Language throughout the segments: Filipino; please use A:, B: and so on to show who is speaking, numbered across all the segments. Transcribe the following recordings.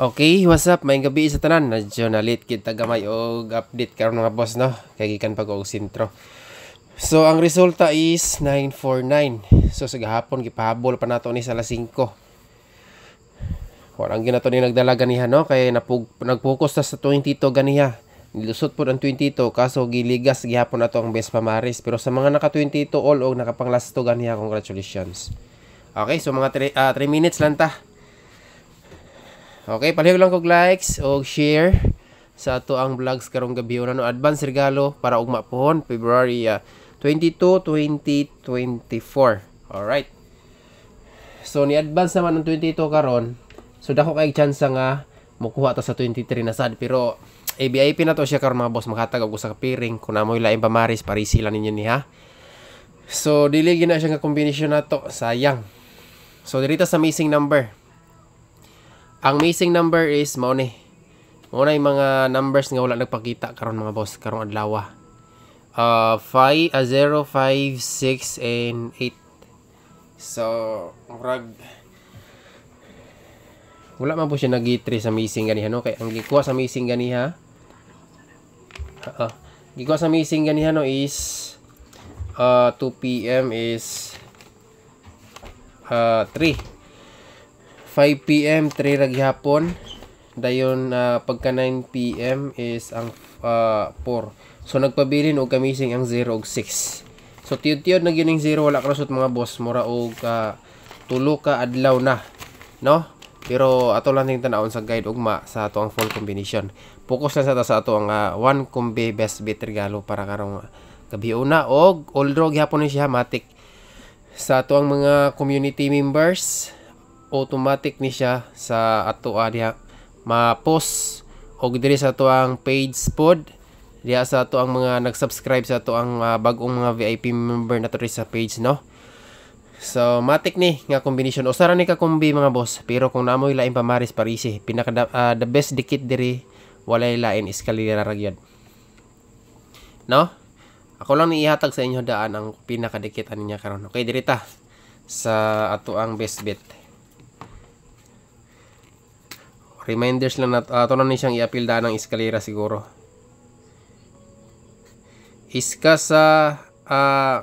A: Okay, what's up? May gabi sa tanan. Nadyo na late kita gamay o update karon mga boss no. Kay gikan pag og sintro. So ang resulta is 949. So sa gahapon gipahabol pa nato ni sa alas 5. Wala ang ginato ni nagdala ganiha no kay napug nag-focus ta sa 22 ganiha. Nilusot po ang 22 kaso giligas gihapon nato ang best pamaris pero sa mga naka 22 all og nakapang last to ganiha congratulations. Okay, so mga 3 uh, ah, minutes lang ta. Okay, palihog lang kog likes o share sa ato ang vlogs karong gabi o no advance regalo para ugma pohon February uh, 22, 2024. All right. So ni advance naman ang 22 karon. So dako kay chance nga mukuha ta sa 23 na sad pero ABIP na to siya karon mga boss makatag og usa ka piring kun amoy lain pamaris parisi lang ninyo ha. So dili gina siya nga kombinasyon nato sayang. So dito sa missing number ang missing number is money ni yung mga numbers nga wala nagpakita karon mga boss karong adlaw uh 5 uh, 0 5 6 and 8 so murag wala man po siya nagitri sa missing ganiha no kay ang gikuha sa missing ganiha uh, uh, gikuha sa missing ganiha no is uh 2 pm is uh 3 5 PM 3 rag hapon dayon uh, pagka 9 PM is ang uh, ah, 4 so nagpabilin og kamising ang 0 og 6 so tiyod-tiyod na gining 0 wala krasot mga boss mura og uh, tulo ka adlaw na no pero ato lang ning tan tanawon sa guide ugma sa ato ang full combination focus lang sa ato sa ato ang uh, combi best bit regalo para karong gabi una og all draw gihapon ni siya matik sa ato ang mga community members automatic ni siya sa ato ah, diha ma-post og diri sa ato ang page pod diha sa ato ang mga nag-subscribe sa ato ang uh, bagong mga VIP member na to sa page no So matik ni nga kombinasyon usara ni ka kombi mga boss pero kung namoy lain pamaris parisi pinaka uh, the best dikit diri walay lain eskalera ra No? Ako lang niihatag sa inyo daan ang pinakadikitan niya karon. Okay diri sa ato ang best bet. Reminders lang na uh, ah, na siyang i-appeal da ng eskalera siguro. Iska sa uh, ah,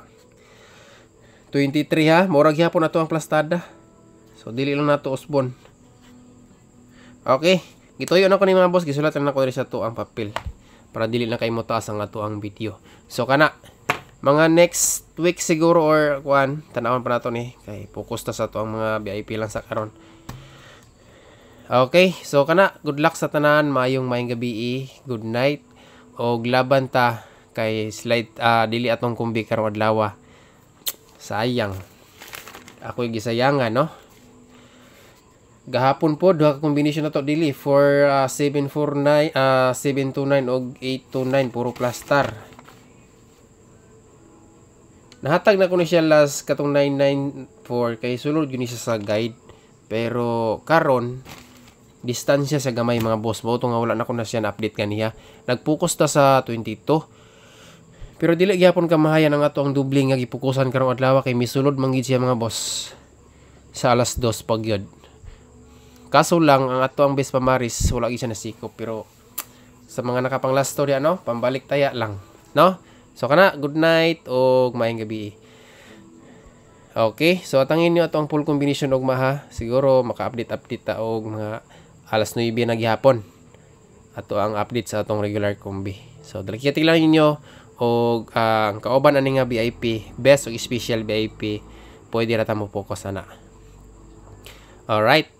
A: 23 ha. morag hapon na to ang plastada. So dili lang nato usbon. Okay. Gituyo na ko ni mga boss, gisulat na ko sa to ang papel para dili na kay mo taas ang ato ang video. So kana mga next week siguro or kuan tanawon pa nato ni kay focus ta sa to ang mga VIP lang sa karon. Okay, so kana, good luck sa tanan, maayong maayong gabi, eh. good night, o laban ta kay slide, uh, dili atong kumbi karong adlaw. Sayang. Ako'y gisayangan, no? gahapon po duha ka combination na dili for uh, 749 uh, 729 og 829 puro plus star nahatag na ko ni siya last katong 994 kay sulod yun siya sa guide pero karon distansya sa gamay mga boss mo nga wala na ko na siya na update kaniya nagpokus ta sa 22 pero dili gyapon kamahayan ang ato ang doble nga gipukusan karong adlaw kay misulod manggid siya mga boss sa alas 2 pagyod kaso lang ang ato ang best pamaris wala gyud siya nasikop pero sa mga nakapang last story ano pambalik taya lang no so kana good night og maayong gabi Okay, so atangin niyo atong full combination og maha. Siguro maka-update update ta og mga alas 9 na gihapon. Ato ang update sa atong regular kombi. So dalakyatig lang ninyo o uh, ah, ang kauban ani nga VIP, best o special VIP, pwede ra ta mo focus ana. All right.